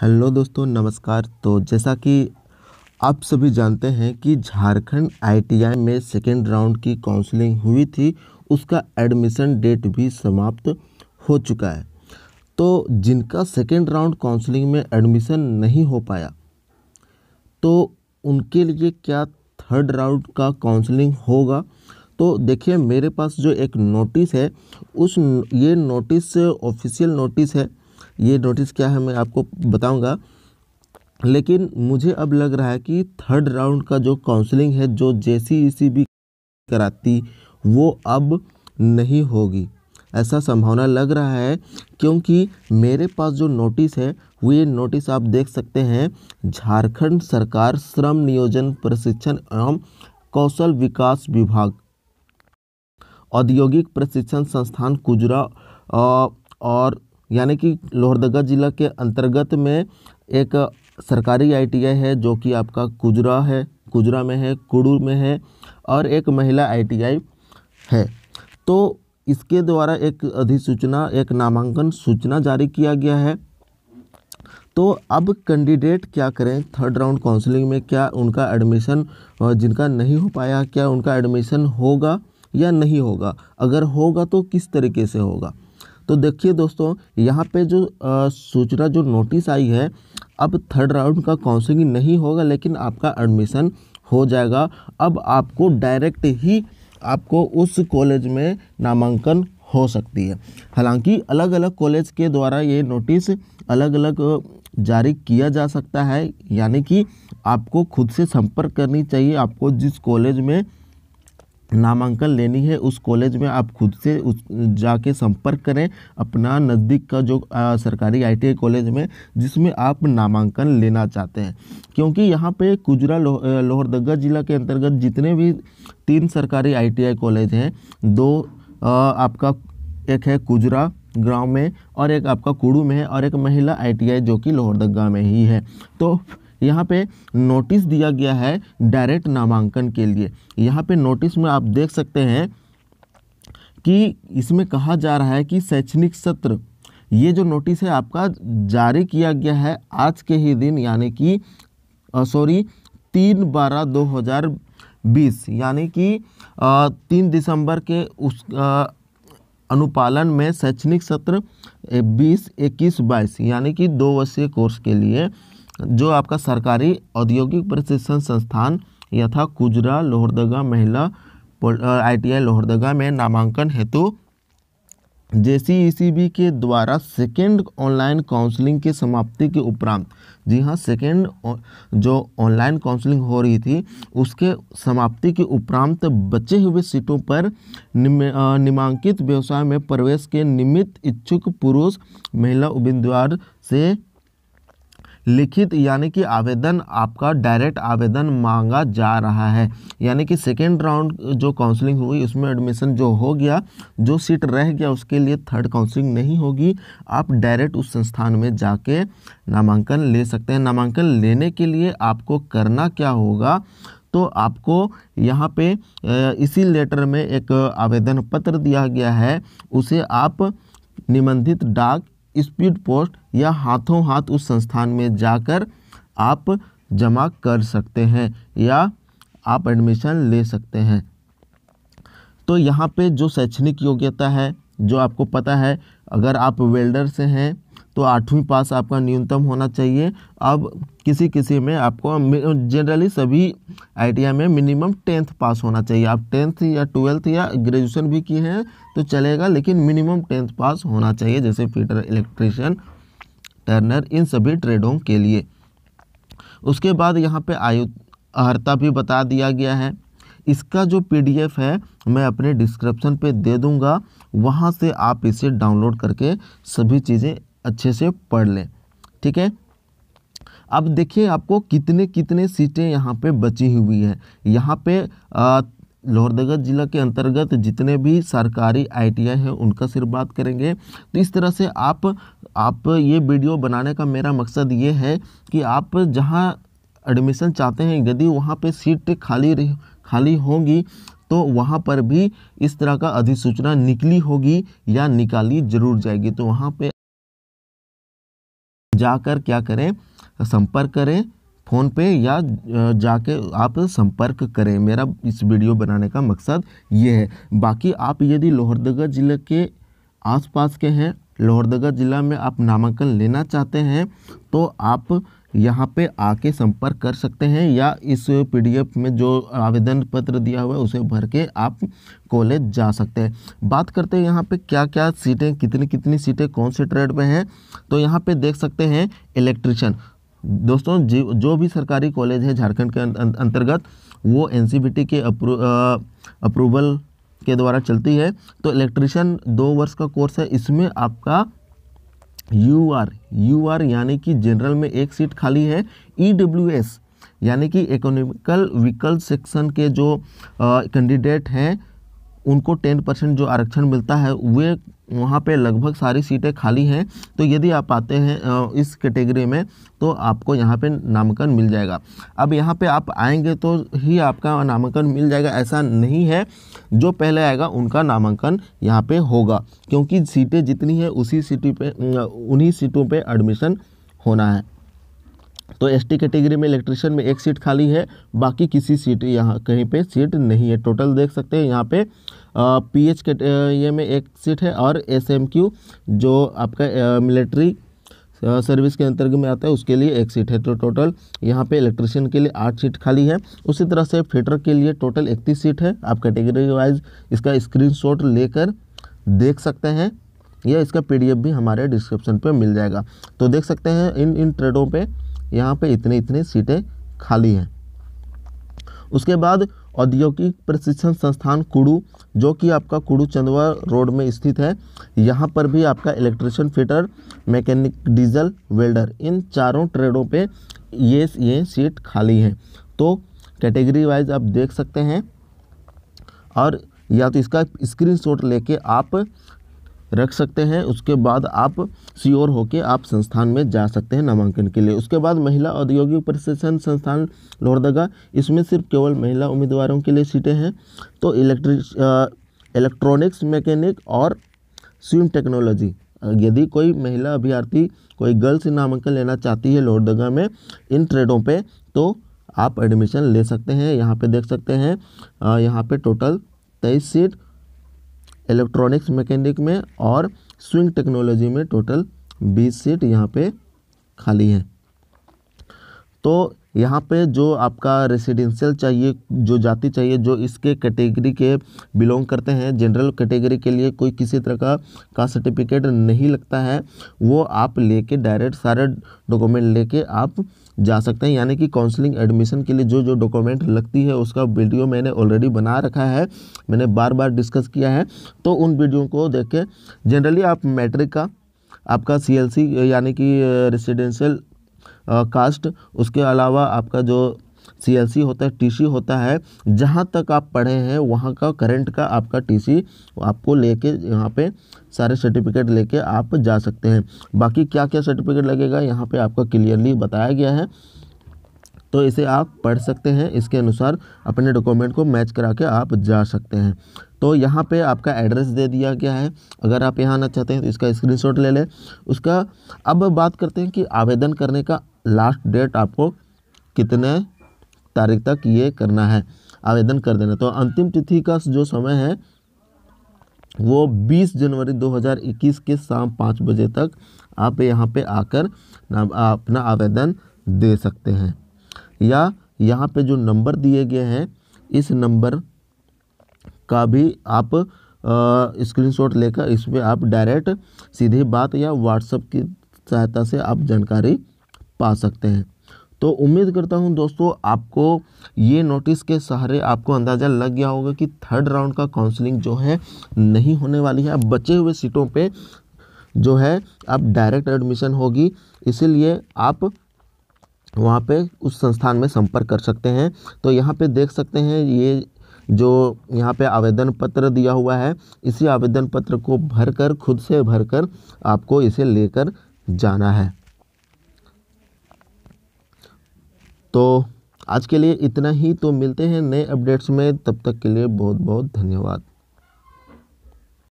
hello दोस्तों नमस्कार तो जैसा कि आप सभी जानते हैं कि झारखंड आईटीआई में सेकेंड राउंड की काउंसलिंग हुई थी उसका एडमिशन डेट भी समाप्त हो चुका है तो जिनका सेकेंड राउंड काउंसलिंग में एडमिशन नहीं हो पाया तो उनके लिए क्या थर्ड राउंड का काउंसलिंग होगा तो देखिए मेरे पास जो एक नोटिस है उस ये नोटिस ऑफिशियल नोटिस है ये नोटिस क्या है मैं आपको बताऊँगा लेकिन मुझे अब लग रहा है कि थर्ड राउंड का जो काउंसलिंग है जो जे सी e कराती वो अब नहीं होगी ऐसा संभावना लग रहा है क्योंकि मेरे पास जो नोटिस है वो ये नोटिस आप देख सकते हैं झारखंड सरकार श्रम नियोजन प्रशिक्षण एवं कौशल विकास विभाग औद्योगिक प्रशिक्षण संस्थान कुजरा और यानी कि लोहरदगा ज़िला के अंतर्गत में एक सरकारी आईटीआई है जो कि आपका कुजरा है कुजरा में है कुड़ू में है और एक महिला आईटीआई है तो इसके द्वारा एक अधिसूचना एक नामांकन सूचना जारी किया गया है तो अब कैंडिडेट क्या करें थर्ड राउंड काउंसलिंग में क्या उनका एडमिशन जिनका नहीं हो पाया क्या उनका एडमिशन होगा या नहीं होगा अगर होगा तो किस तरीके से होगा तो देखिए दोस्तों यहाँ पे जो सूचना जो नोटिस आई है अब थर्ड राउंड का काउंसलिंग नहीं होगा लेकिन आपका एडमिशन हो जाएगा अब आपको डायरेक्ट ही आपको उस कॉलेज में नामांकन हो सकती है हालांकि अलग अलग कॉलेज के द्वारा ये नोटिस अलग अलग जारी किया जा सकता है यानी कि आपको खुद से संपर्क करनी चाहिए आपको जिस कॉलेज में नामांकन लेनी है उस कॉलेज में आप खुद से उस जाके संपर्क करें अपना नज़दीक का जो आ, सरकारी आईटीआई कॉलेज में जिसमें आप नामांकन लेना चाहते हैं क्योंकि यहाँ पे कुजरा लो, लोहरदगा ज़िला के अंतर्गत जितने भी तीन सरकारी आईटीआई कॉलेज हैं दो आ, आपका एक है कुजरा ग्राम में और एक आपका कुड़ू में है और एक महिला आईटीआई जो कि लोहरदगा में ही है तो यहाँ पे नोटिस दिया गया है डायरेक्ट नामांकन के लिए यहाँ पे नोटिस में आप देख सकते हैं कि इसमें कहा जा रहा है कि शैक्षणिक सत्र ये जो नोटिस है आपका जारी किया गया है आज के ही दिन यानी कि सॉरी तीन बारह दो हज़ार बीस यानी कि तीन दिसंबर के उस आ, अनुपालन में शैक्षणिक सत्र बीस इक्कीस बाईस यानी कि दो वर्षीय कोर्स के लिए जो आपका सरकारी औद्योगिक प्रशिक्षण संस्थान यथा कुजरा लोहरदगा महिला आईटीआई लोहरदगा में नामांकन हेतु जेसीईसीबी के द्वारा सेकेंड ऑनलाइन काउंसलिंग के समाप्ति के उपरांत जी हाँ सेकेंड जो ऑनलाइन काउंसलिंग हो रही थी उसके समाप्ति के उपरांत बचे हुए सीटों पर निमांकित व्यवसाय में प्रवेश के निमित्त इच्छुक पुरुष महिला उम्मीदवार से लिखित यानी कि आवेदन आपका डायरेक्ट आवेदन मांगा जा रहा है यानी कि सेकेंड राउंड जो काउंसलिंग हुई उसमें एडमिशन जो हो गया जो सीट रह गया उसके लिए थर्ड काउंसलिंग नहीं होगी आप डायरेक्ट उस संस्थान में जाके नामांकन ले सकते हैं नामांकन लेने के लिए आपको करना क्या होगा तो आपको यहाँ पे इसी लेटर में एक आवेदन पत्र दिया गया है उसे आप निबंधित डाक स्पीड पोस्ट या हाथों हाथ उस संस्थान में जाकर आप जमा कर सकते हैं या आप एडमिशन ले सकते हैं तो यहाँ पे जो शैक्षणिक योग्यता है जो आपको पता है अगर आप वेल्डर से हैं तो आठवीं पास आपका न्यूनतम होना चाहिए अब किसी किसी में आपको जनरली सभी आई में मिनिमम टेंथ पास होना चाहिए आप टेंथ या ट्वेल्थ या ग्रेजुएशन भी किए हैं तो चलेगा लेकिन मिनिमम टेंथ पास होना चाहिए जैसे फीटर इलेक्ट्रिशियन टर्नर इन सभी ट्रेडों के लिए उसके बाद यहाँ पे आयु अर्ता भी बता दिया गया है इसका जो पीडीएफ है मैं अपने डिस्क्रिप्शन पे दे दूँगा वहाँ से आप इसे डाउनलोड करके सभी चीज़ें अच्छे से पढ़ लें ठीक है अब देखिए आपको कितने कितने सीटें यहाँ पे बची हुई हैं यहाँ पे लोहरदगा जिला के अंतर्गत जितने भी सरकारी आईटीआई हैं उनका सिर्फ बात करेंगे तो इस तरह से आप आप ये वीडियो बनाने का मेरा मकसद ये है कि आप जहाँ एडमिशन चाहते हैं यदि वहाँ पे सीट खाली खाली होंगी तो वहाँ पर भी इस तरह का अधिसूचना निकली होगी या निकाली जरूर जाएगी तो वहाँ पे जाकर क्या करें संपर्क करें फ़ोन पे या जाके आप संपर्क करें मेरा इस वीडियो बनाने का मकसद ये है बाकी आप यदि लोहरदगा ज़िले के आसपास के हैं लोहरदगा ज़िला में आप नामांकन लेना चाहते हैं तो आप यहाँ पे आके संपर्क कर सकते हैं या इस पीडीएफ में जो आवेदन पत्र दिया हुआ है उसे भर के आप कॉलेज जा सकते हैं बात करते हैं यहाँ पे क्या क्या सीटें कितनी कितनी सीटें कौन से ट्रेड में हैं तो यहाँ पे देख सकते हैं इलेक्ट्रिशियन दोस्तों जो भी सरकारी कॉलेज है झारखंड के अं-, अं-, अंतर्गत वो एन के अप्रूवल के द्वारा चलती है तो इलेक्ट्रिशियन दो वर्ष का कोर्स है इसमें आपका यू आर यू आर यानी कि जनरल में एक सीट खाली है ई डब्ल्यू एस यानी कि इकोनॉमिकल व्हीकल सेक्शन के जो कैंडिडेट हैं उनको टेन परसेंट जो आरक्षण मिलता है वे वहाँ पे लगभग सारी सीटें खाली हैं तो यदि आप आते हैं इस कैटेगरी में तो आपको यहाँ पे नामांकन मिल जाएगा अब यहाँ पे आप आएंगे तो ही आपका नामांकन मिल जाएगा ऐसा नहीं है जो पहले आएगा उनका नामांकन यहाँ पे होगा क्योंकि सीटें जितनी है उसी सीटी पे उन्हीं सीटों पे एडमिशन होना है तो एसटी कैटेगरी में इलेक्ट्रिशियन में एक सीट खाली है बाकी किसी सीट यहाँ कहीं पे सीट नहीं है टोटल देख सकते हैं यहाँ पे पी एच ये में एक सीट है और एस एम क्यू जो आपका मिलिट्री सर्विस के अंतर्गत में आता है उसके लिए एक सीट है तो टोटल यहाँ पे इलेक्ट्रिशियन के लिए आठ सीट खाली है उसी तरह से फिटर के लिए टोटल इकतीस सीट है आप कैटेगरी वाइज इसका स्क्रीन लेकर देख सकते हैं या इसका पी भी हमारे डिस्क्रिप्शन पर मिल जाएगा तो देख सकते हैं इन इन ट्रेडों पर यहाँ पे इतने इतने सीटें खाली हैं उसके बाद औद्योगिक प्रशिक्षण संस्थान कुड़ू जो कि आपका कुड़ू चंदवा रोड में स्थित है यहाँ पर भी आपका electrician fitter mechanic diesel welder इन चारों ट्रेडों पे ये ये सीट खाली हैं तो कैटेगरी वाइज आप देख सकते हैं और या तो इसका स्क्रीनशॉट लेके आप रख सकते हैं उसके बाद आप सियोर होकर आप संस्थान में जा सकते हैं नामांकन के लिए उसके बाद महिला औद्योगिक प्रशिक्षण संस्थान लोहरदगा इसमें सिर्फ केवल महिला उम्मीदवारों के लिए सीटें हैं तो इलेक्ट्रिक इलेक्ट्रॉनिक्स मैकेनिक और स्विम टेक्नोलॉजी यदि कोई महिला अभ्यर्थी कोई गर्ल्स नामांकन लेना चाहती है लोहरदगा में इन ट्रेडों पर तो आप एडमिशन ले सकते हैं यहाँ पर देख सकते हैं यहाँ पर टोटल तेईस सीट इलेक्ट्रॉनिक्स मैकेनिक में और स्विंग टेक्नोलॉजी में टोटल बीस सीट यहाँ पे खाली हैं तो यहाँ पे जो आपका रेसिडेंशियल चाहिए जो जाति चाहिए जो इसके कैटेगरी के बिलोंग करते हैं जनरल कैटेगरी के लिए कोई किसी तरह का का सर्टिफिकेट नहीं लगता है वो आप लेके डायरेक्ट सारे डॉक्यूमेंट लेके आप जा सकते हैं यानी कि काउंसलिंग एडमिशन के लिए जो जो डॉक्यूमेंट लगती है उसका वीडियो मैंने ऑलरेडी बना रखा है मैंने बार बार डिस्कस किया है तो उन वीडियो को देख के जनरली आप मैट्रिक का आपका सी यानी कि रेसिडेंशियल कास्ट उसके अलावा आपका जो सी होता है टी होता है जहाँ तक आप पढ़े हैं वहाँ का करंट का आपका टी आपको लेके यहाँ पर सारे सर्टिफिकेट लेके आप जा सकते हैं बाकी क्या क्या सर्टिफिकेट लगेगा यहाँ पे आपका क्लियरली बताया गया है तो इसे आप पढ़ सकते हैं इसके अनुसार अपने डॉक्यूमेंट को मैच करा के आप जा सकते हैं तो यहाँ पे आपका एड्रेस दे दिया गया है अगर आप यहाँ आना चाहते हैं तो इसका स्क्रीनशॉट ले लें उसका अब बात करते हैं कि आवेदन करने का लास्ट डेट आपको कितने तारीख तक ये करना है आवेदन कर देना तो अंतिम तिथि का जो समय है वो 20 जनवरी 2021 के शाम पाँच बजे तक आप यहाँ पे आकर अपना आवेदन दे सकते हैं या यहाँ पे जो नंबर दिए गए हैं इस नंबर का भी आप स्क्रीनशॉट लेकर इस पर आप डायरेक्ट सीधे बात या व्हाट्सएप की सहायता से आप जानकारी पा सकते हैं तो उम्मीद करता हूं दोस्तों आपको ये नोटिस के सहारे आपको अंदाज़ा लग गया होगा कि थर्ड राउंड का काउंसलिंग जो है नहीं होने वाली है अब बचे हुए सीटों पे जो है अब डायरेक्ट एडमिशन होगी इसीलिए आप वहाँ पे उस संस्थान में संपर्क कर सकते हैं तो यहाँ पे देख सकते हैं ये जो यहाँ पे आवेदन पत्र दिया हुआ है इसी आवेदन पत्र को भरकर खुद से भरकर आपको इसे लेकर जाना है तो आज के लिए इतना ही तो मिलते हैं नए अपडेट्स में तब तक के लिए बहुत बहुत धन्यवाद